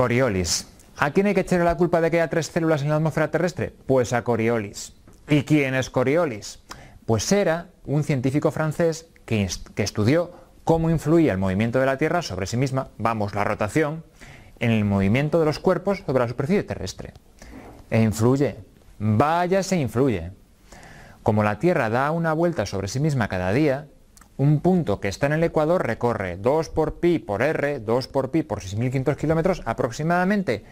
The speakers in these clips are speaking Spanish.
Coriolis. ¿A quién hay que echarle la culpa de que haya tres células en la atmósfera terrestre? Pues a Coriolis. ¿Y quién es Coriolis? Pues era un científico francés que, que estudió cómo influía el movimiento de la Tierra sobre sí misma, vamos, la rotación, en el movimiento de los cuerpos sobre la superficie terrestre. E influye, vaya se influye. Como la Tierra da una vuelta sobre sí misma cada día, un punto que está en el ecuador recorre 2 por pi por r, 2 por pi por 6.500 kilómetros, aproximadamente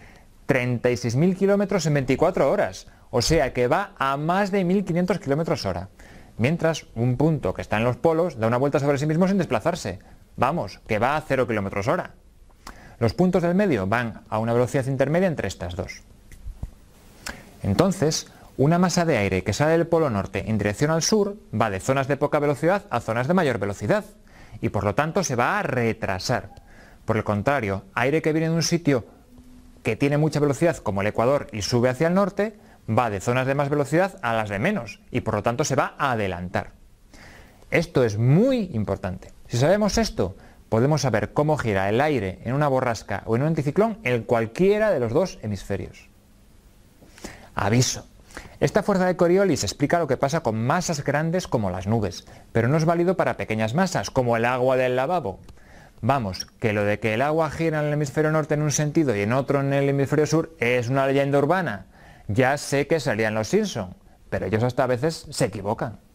36.000 kilómetros en 24 horas. O sea que va a más de 1.500 kilómetros hora. Mientras un punto que está en los polos da una vuelta sobre sí mismo sin desplazarse. Vamos, que va a 0 kilómetros hora. Los puntos del medio van a una velocidad intermedia entre estas dos. Entonces, una masa de aire que sale del polo norte en dirección al sur va de zonas de poca velocidad a zonas de mayor velocidad y por lo tanto se va a retrasar. Por el contrario, aire que viene de un sitio que tiene mucha velocidad como el Ecuador y sube hacia el norte, va de zonas de más velocidad a las de menos y por lo tanto se va a adelantar. Esto es muy importante. Si sabemos esto, podemos saber cómo gira el aire en una borrasca o en un anticiclón en cualquiera de los dos hemisferios. Aviso, esta fuerza de Coriolis explica lo que pasa con masas grandes como las nubes, pero no es válido para pequeñas masas, como el agua del lavabo. Vamos, que lo de que el agua gira en el hemisferio norte en un sentido y en otro en el hemisferio sur es una leyenda urbana. Ya sé que salían los Simpson, pero ellos hasta a veces se equivocan.